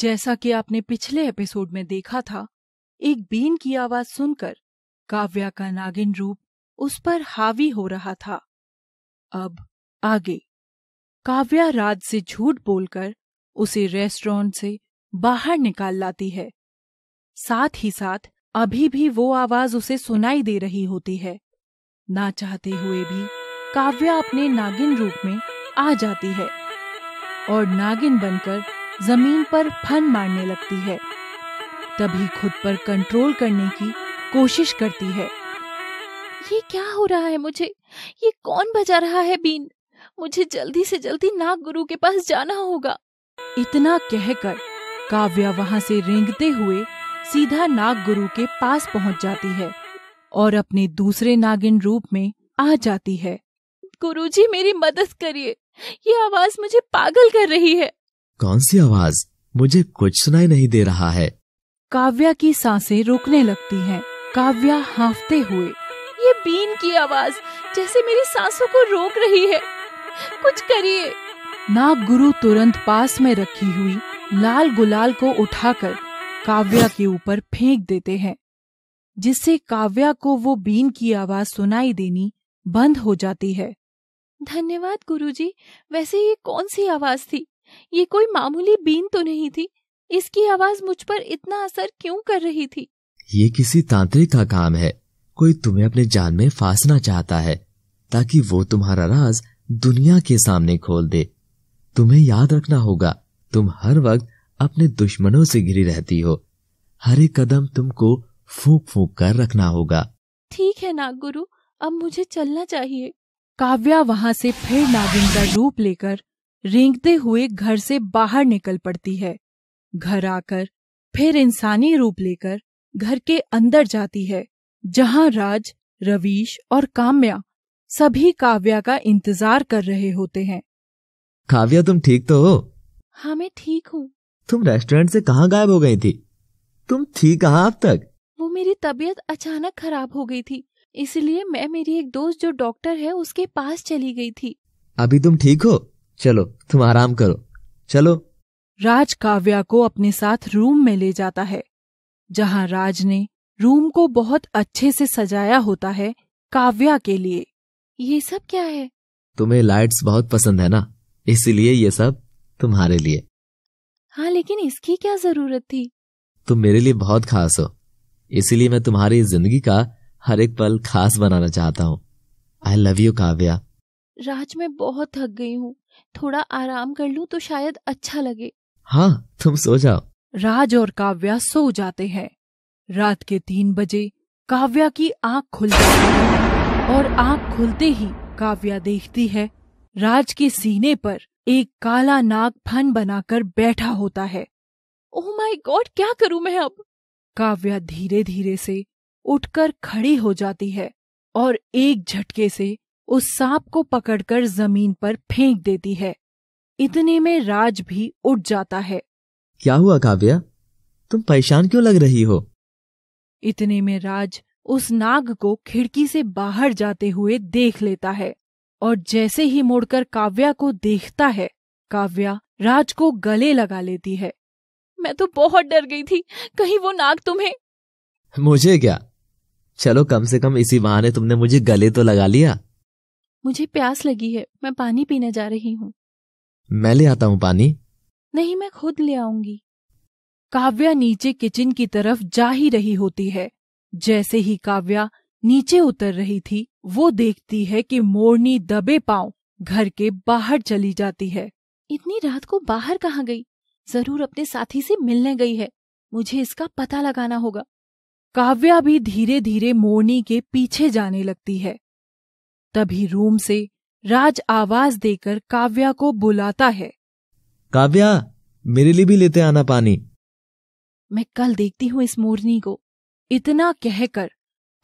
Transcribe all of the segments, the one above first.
जैसा कि आपने पिछले एपिसोड में देखा था एक बीन की आवाज सुनकर काव्या का नागिन रूप उस पर हावी हो रहा था अब आगे काव्या राज से झूठ बोलकर उसे रेस्टोरेंट से बाहर निकाल लाती है साथ ही साथ अभी भी वो आवाज उसे सुनाई दे रही होती है ना चाहते हुए भी काव्या अपने नागिन रूप में आ जाती है और नागिन बनकर जमीन पर फन मारने लगती है तभी खुद पर कंट्रोल करने की कोशिश करती है ये क्या हो रहा है मुझे ये कौन बजा रहा है बीन मुझे जल्दी से जल्दी नाग गुरु के पास जाना होगा इतना कहकर काव्या वहाँ से रेंगते हुए सीधा नाग गुरु के पास पहुँच जाती है और अपने दूसरे नागिन रूप में आ जाती है गुरुजी मेरी मदद करिए ये आवाज मुझे पागल कर रही है कौन सी आवाज मुझे कुछ सुनाई नहीं दे रहा है काव्या की सांसें रुकने लगती हैं। काव्या हाफते हुए ये बीन की आवाज जैसे मेरी सांसों को रोक रही है कुछ करिए नाग गुरु तुरंत पास में रखी हुई लाल गुलाल को उठाकर काव्या के ऊपर फेंक देते हैं जिससे काव्या को वो बीन की आवाज सुनाई देनी बंद हो जाती है धन्यवाद गुरुजी। वैसे ये कौन सी आवाज थी ये कोई मामूली बीन तो नहीं थी इसकी आवाज मुझ पर इतना असर क्यों कर रही थी ये किसी तांत्रिक का काम है कोई तुम्हें अपने जान में फांसना चाहता है ताकि वो तुम्हारा राज दुनिया के सामने खोल दे तुम्हें याद रखना होगा तुम हर वक्त अपने दुश्मनों से घिरी रहती हो हर एक कदम तुमको फूक फूक कर रखना होगा ठीक है नागुरु अब मुझे चलना चाहिए काव्या वहाँ से फिर नागिन का रूप लेकर रेंगते हुए घर से बाहर निकल पड़ती है घर आकर फिर इंसानी रूप लेकर घर के अंदर जाती है जहां राज रवीश और काम्या सभी काव्या का इंतजार कर रहे होते हैं काव्या तुम ठीक तो हो हाँ मैं ठीक हूँ तुम रेस्टोरेंट से कहाँ गायब हो गई थी तुम थी कहाँ अब तक वो मेरी तबीयत अचानक खराब हो गई थी इसलिए मैं मेरी एक दोस्त जो डॉक्टर है उसके पास चली गई थी अभी तुम ठीक हो चलो तुम आराम करो चलो राज काव्या को अपने साथ रूम में ले जाता है जहाँ राज ने रूम को बहुत अच्छे से सजाया होता है काव्या के लिए ये सब क्या है तुम्हें लाइट्स बहुत पसंद है ना इसीलिए ये सब तुम्हारे लिए हाँ लेकिन इसकी क्या जरूरत थी तुम मेरे लिए बहुत खास हो इसीलिए मैं तुम्हारी जिंदगी का हर एक पल खास बनाना चाहता हूँ I love you Kavya Raj में बहुत थक गई हूँ थोड़ा आराम कर लूँ तो शायद अच्छा लगे हाँ तुम सो जाओ राज और काव्या सो जाते हैं रात के तीन बजे काव्या की आंख खुल जाती है और आंख खुलते ही काव्या देखती है राज के सीने पर एक काला नाग फन बनाकर बैठा होता है ओह माय गॉड क्या करूं मैं अब काव्या धीरे धीरे से उठकर खड़ी हो जाती है और एक झटके से उस सांप को पकड़कर जमीन पर फेंक देती है इतने में राज भी उठ जाता है क्या हुआ काव्या तुम परेशान क्यों लग रही हो इतने में राज उस नाग को खिड़की से बाहर जाते हुए देख लेता है और जैसे ही मुड़कर काव्या को देखता है काव्या राज को गले लगा लेती है मैं तो बहुत डर गई थी कहीं वो नाग तुम्हें मुझे क्या चलो कम से कम इसी बहाने तुमने मुझे गले तो लगा लिया मुझे प्यास लगी है मैं पानी पीने जा रही हूँ मैं ले आता हूँ पानी नहीं मैं खुद ले आऊंगी काव्या नीचे किचन की तरफ जा ही रही होती है जैसे ही काव्या नीचे उतर रही थी वो देखती है कि मोरनी दबे पाँव घर के बाहर चली जाती है इतनी रात को बाहर कहाँ गई जरूर अपने साथी से मिलने गई है मुझे इसका पता लगाना होगा काव्या भी धीरे धीरे मोरनी के पीछे जाने लगती है तभी रूम से राज आवाज देकर काव्या को बुलाता है काव्या मेरे लिए भी लेते आना पानी मैं कल देखती हूँ इस मोरनी को इतना कहकर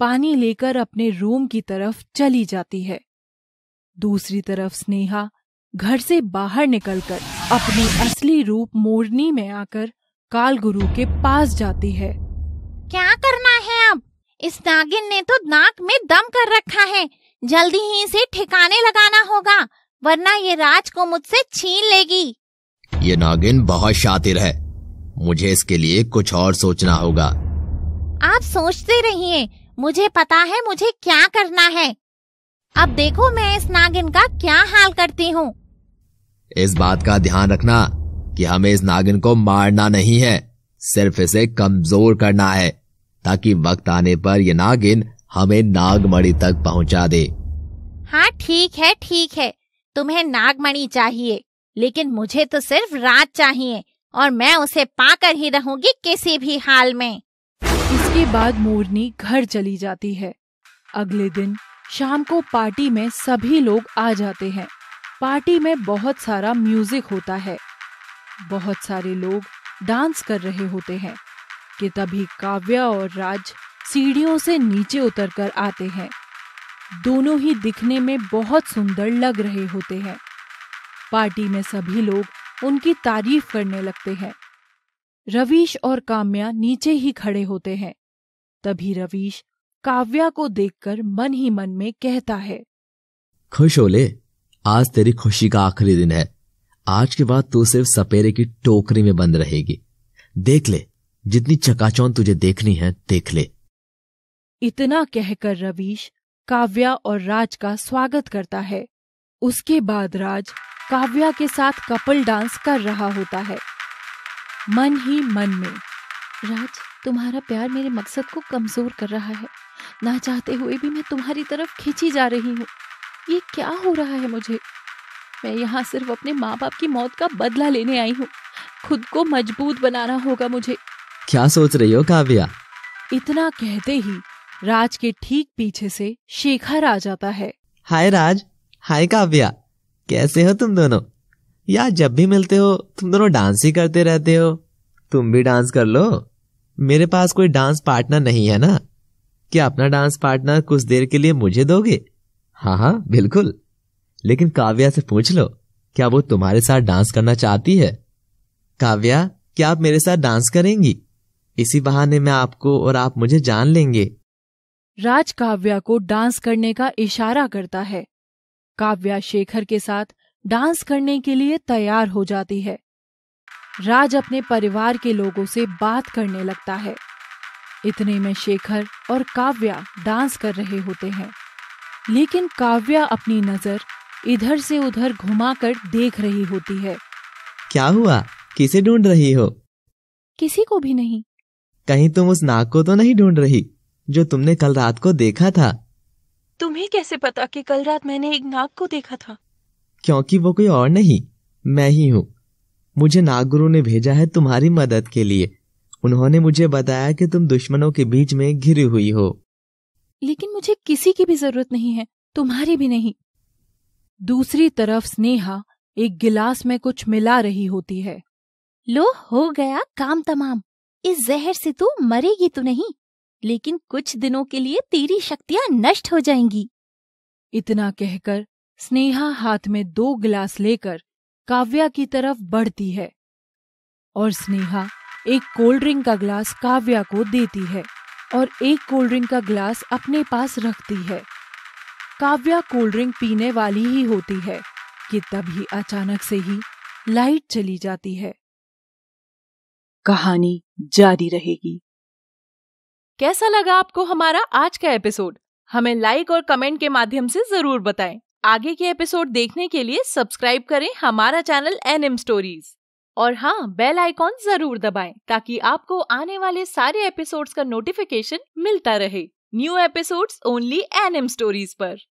पानी लेकर अपने रूम की तरफ चली जाती है दूसरी तरफ स्नेहा घर से बाहर निकलकर अपने असली रूप मोरनी में आकर काल गुरु के पास जाती है क्या करना है अब इस नागिन ने तो नाक में दम कर रखा है जल्दी ही इसे ठिकाने लगाना होगा वरना ये राज को मुझसे छीन लेगी ये नागिन बहुत शातिर है मुझे इसके लिए कुछ और सोचना होगा आप सोचते रहिए मुझे पता है मुझे क्या करना है अब देखो मैं इस नागिन का क्या हाल करती हूँ इस बात का ध्यान रखना कि हमें इस नागिन को मारना नहीं है सिर्फ इसे कमजोर करना है ताकि वक्त आने पर यह नागिन हमें नागमणि तक पहुंचा दे हाँ ठीक है ठीक है तुम्हें नागमणि चाहिए लेकिन मुझे तो सिर्फ रात चाहिए और मैं उसे पाकर ही रहूंगी किसी भी हाल में इसके बाद मोरनी घर चली जाती है अगले दिन शाम को पार्टी में सभी लोग आ जाते हैं पार्टी में बहुत सारा म्यूजिक होता है बहुत सारे लोग डांस कर रहे होते हैं कि तभी काव्या और राज सीढ़ियों से नीचे उतरकर आते हैं दोनों ही दिखने में बहुत सुंदर लग रहे होते हैं पार्टी में सभी लोग उनकी तारीफ करने लगते हैं रवीश और काम्या नीचे ही खड़े होते हैं तभी रवीश काव्या को देखकर मन ही मन में कहता है खुश होले आज तेरी खुशी का आखिरी दिन है आज के बाद तू सिर्फ सपेरे की टोकरी में बंद रहेगी देख ले जितनी चकाचौन तुझे देखनी है देख ले इतना कहकर रवीश काव्या और राज का स्वागत करता है उसके बाद राज काव्या के साथ कपल डांस कर रहा होता है मन ही मन में राज तुम्हारा प्यार मेरे मकसद को कमजोर कर रहा है ना चाहते हुए भी मैं तुम्हारी तरफ खींची जा रही हूँ ये क्या हो रहा है मुझे मैं यहाँ सिर्फ अपने माँ बाप की मौत का बदला लेने आई हूँ खुद को मजबूत बनाना होगा मुझे क्या सोच रही हो काव्या इतना कहते ही राज के ठीक पीछे से शेखर आ जाता है हाय राज हाय काव्या कैसे हो तुम दोनों यार जब भी मिलते हो तुम दोनों डांस ही करते रहते हो तुम भी डांस कर लो मेरे पास कोई डांस पार्टनर नहीं है ना क्या अपना डांस पार्टनर कुछ देर के लिए मुझे दोगे हाँ हाँ बिल्कुल लेकिन काव्या से पूछ लो क्या वो तुम्हारे साथ डांस करना चाहती है काव्या क्या आप मेरे साथ डांस करेंगी इसी बहाने मैं आपको और आप मुझे जान लेंगे राज काव्या को डांस करने का इशारा करता है काव्या शेखर के साथ डांस करने के लिए तैयार हो जाती है राज अपने परिवार के लोगों से बात करने लगता है इतने में शेखर और काव्या डांस कर रहे होते हैं लेकिन काव्या अपनी नजर इधर से उधर घुमाकर देख रही होती है क्या हुआ किसे ढूंढ रही हो किसी को भी नहीं कहीं तुम उस नाक को तो नहीं ढूंढ रही जो तुमने कल रात को देखा था तुम्हें कैसे पता कि कल रात मैंने एक नाग को देखा था क्योंकि वो कोई और नहीं मैं ही हूँ मुझे नाग गुरु ने भेजा है तुम्हारी मदद के लिए उन्होंने मुझे बताया कि तुम दुश्मनों के बीच में घिरी हुई हो लेकिन मुझे किसी की भी जरूरत नहीं है तुम्हारी भी नहीं दूसरी तरफ स्नेहा एक गिलास में कुछ मिला रही होती है लो हो गया काम तमाम इस जहर से तू तो मरेगी तो नहीं लेकिन कुछ दिनों के लिए तेरी शक्तियाँ नष्ट हो जाएंगी इतना कहकर स्नेहा हाथ में दो गिलास लेकर काव्या की तरफ बढ़ती है और स्नेहा एक कोल्ड ड्रिंक का ग्लास काव्या को देती है और एक कोल्ड ड्रिंक का ग्लास अपने पास रखती है काव्या कोल्ड ड्रिंक पीने वाली ही होती है कि तभी अचानक से ही लाइट चली जाती है कहानी जारी रहेगी कैसा लगा आपको हमारा आज का एपिसोड हमें लाइक और कमेंट के माध्यम से जरूर बताएं आगे के एपिसोड देखने के लिए सब्सक्राइब करें हमारा चैनल एन एम स्टोरीज और हाँ बेल आइकॉन जरूर दबाएं ताकि आपको आने वाले सारे एपिसोड्स का नोटिफिकेशन मिलता रहे new episodes only N M stories पर